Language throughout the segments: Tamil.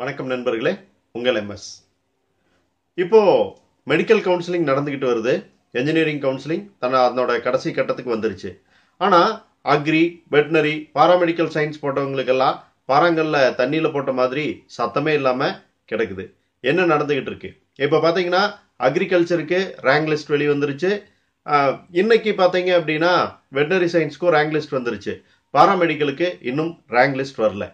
வணக்கம் நண்பர்களே உங்கள் எம்எஸ் இப்போ மெடிக்கல் கவுன்சிலிங் நடந்துக்கிட்டு வருது என்ஜினியரிங் கவுன்சிலிங் தன் அதனோட கடைசி கட்டத்துக்கு வந்துருச்சு ஆனால் அக்ரி வெட்டினரி பாராமெடிக்கல் சயின்ஸ் போட்டவங்களுக்கெல்லாம் பாரங்களில் தண்ணியில் போட்ட மாதிரி சத்தமே இல்லாமல் கிடக்குது என்ன நடந்துக்கிட்டு இருக்கு இப்போ பார்த்தீங்கன்னா அக்ரிகல்ச்சருக்கு ரேங்க் லிஸ்ட் வெளி வந்துருச்சு இன்னைக்கு பார்த்தீங்க அப்படின்னா வெட்டினரி சயின்ஸ்க்கும் ரேங்க் லிஸ்ட் வந்துருச்சு பாராமெடிக்கலுக்கு இன்னும் ரேங்க் லிஸ்ட் வரல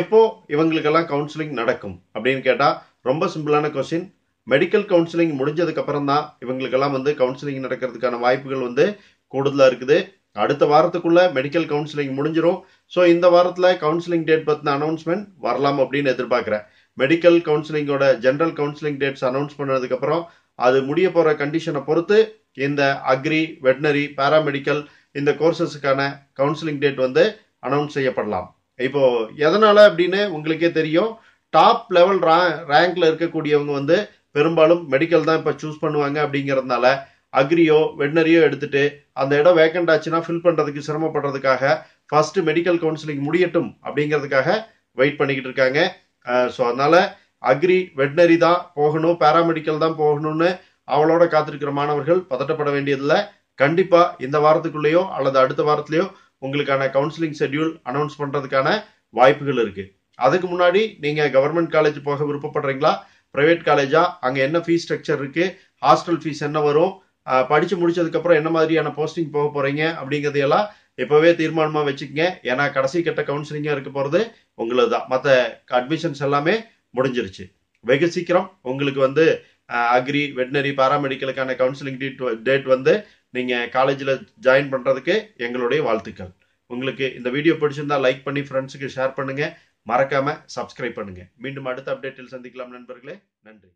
எப்போ இவங்களுக்கெல்லாம் கவுன்சிலிங் நடக்கும் அப்படின்னு கேட்டால் ரொம்ப சிம்பிளான கொஸ்டின் மெடிக்கல் கவுன்சிலிங் முடிஞ்சதுக்கு அப்புறம் தான் இவங்களுக்கெல்லாம் வந்து கவுன்சிலிங் நடக்கிறதுக்கான வாய்ப்புகள் வந்து கூடுதலாக இருக்குது அடுத்த வாரத்துக்குள்ள மெடிக்கல் கவுன்சிலிங் முடிஞ்சிடும் ஸோ இந்த வாரத்தில் கவுன்சிலிங் டேட் பற்றின அனௌன்ஸ்மெண்ட் வரலாம் அப்படின்னு எதிர்பார்க்குறேன் மெடிக்கல் கவுன்சிலிங்கோட ஜென்ரல் கவுன்சிலிங் டேட்ஸ் அனௌன்ஸ் பண்ணதுக்கப்புறம் அது முடிய போகிற கண்டிஷனை பொறுத்து இந்த அக்ரி வெட்னரி பேராமெடிக்கல் இந்த கோர்சஸுக்கான கவுன்சிலிங் டேட் வந்து அனௌன்ஸ் செய்யப்படலாம் இப்போ எதனால அப்படின்னு உங்களுக்கே தெரியும் டாப் லெவல் ரே ரேங்க்ல இருக்கக்கூடியவங்க வந்து பெரும்பாலும் மெடிக்கல் தான் இப்போ சூஸ் பண்ணுவாங்க அப்படிங்கிறதுனால அக்ரியோ வெட்னரியோ எடுத்துட்டு அந்த இடம் வேக்கண்ட் ஆச்சுன்னா ஃபில் பண்ணுறதுக்கு சிரமப்படுறதுக்காக ஃபர்ஸ்ட் மெடிக்கல் கவுன்சிலிங் முடியட்டும் அப்படிங்கிறதுக்காக வெயிட் பண்ணிக்கிட்டு இருக்காங்க ஸோ அதனால அக்ரி வெட்னரி தான் போகணும் பேராமெடிக்கல் தான் போகணும்னு அவளோட காத்திருக்கிற மாணவர்கள் பதட்டப்பட வேண்டியதில்லை கண்டிப்பாக இந்த வாரத்துக்குள்ளேயோ அல்லது அடுத்த வாரத்துலேயோ உங்களுக்கான கவுன்சிலிங் ஷெட்யூல் அனௌன்ஸ் பண்ணுறதுக்கான வாய்ப்புகள் இருக்குது அதுக்கு முன்னாடி நீங்கள் கவர்மெண்ட் காலேஜ் போக விருப்பப்படுறீங்களா ப்ரைவேட் காலேஜா அங்கே என்ன ஃபீஸ் ஸ்ட்ரக்சர் இருக்குது ஹாஸ்டல் ஃபீஸ் என்ன வரும் படித்து முடிச்சதுக்கப்புறம் என்ன மாதிரியான போஸ்டிங் போக போகிறீங்க அப்படிங்கிறதையெல்லாம் இப்போவே தீர்மானமாக வச்சுக்கோங்க ஏன்னா கடைசி கட்ட கவுன்சிலிங்காக இருக்க போகிறது உங்களது தான் மற்ற அட்மிஷன்ஸ் எல்லாமே முடிஞ்சிருச்சு வெகு சீக்கிரம் உங்களுக்கு வந்து அக்ரி வெட்டினரி பாராமெடிக்கலுக்கான கவுன்சிலிங் டேட் டேட் வந்து நீங்கள் காலேஜில் ஜாயின் பண்ணுறதுக்கு எங்களுடைய வாழ்த்துக்கள் உங்களுக்கு இந்த வீடியோ பிடிச்சிருந்தா லைக் பண்ணி ஃப்ரெண்ட்ஸுக்கு ஷேர் பண்ணுங்கள் மறக்காமல் சப்ஸ்கிரைப் பண்ணுங்கள் மீண்டும் அடுத்த அப்டேட்டில் சந்திக்கலாம் நண்பர்களே நன்றி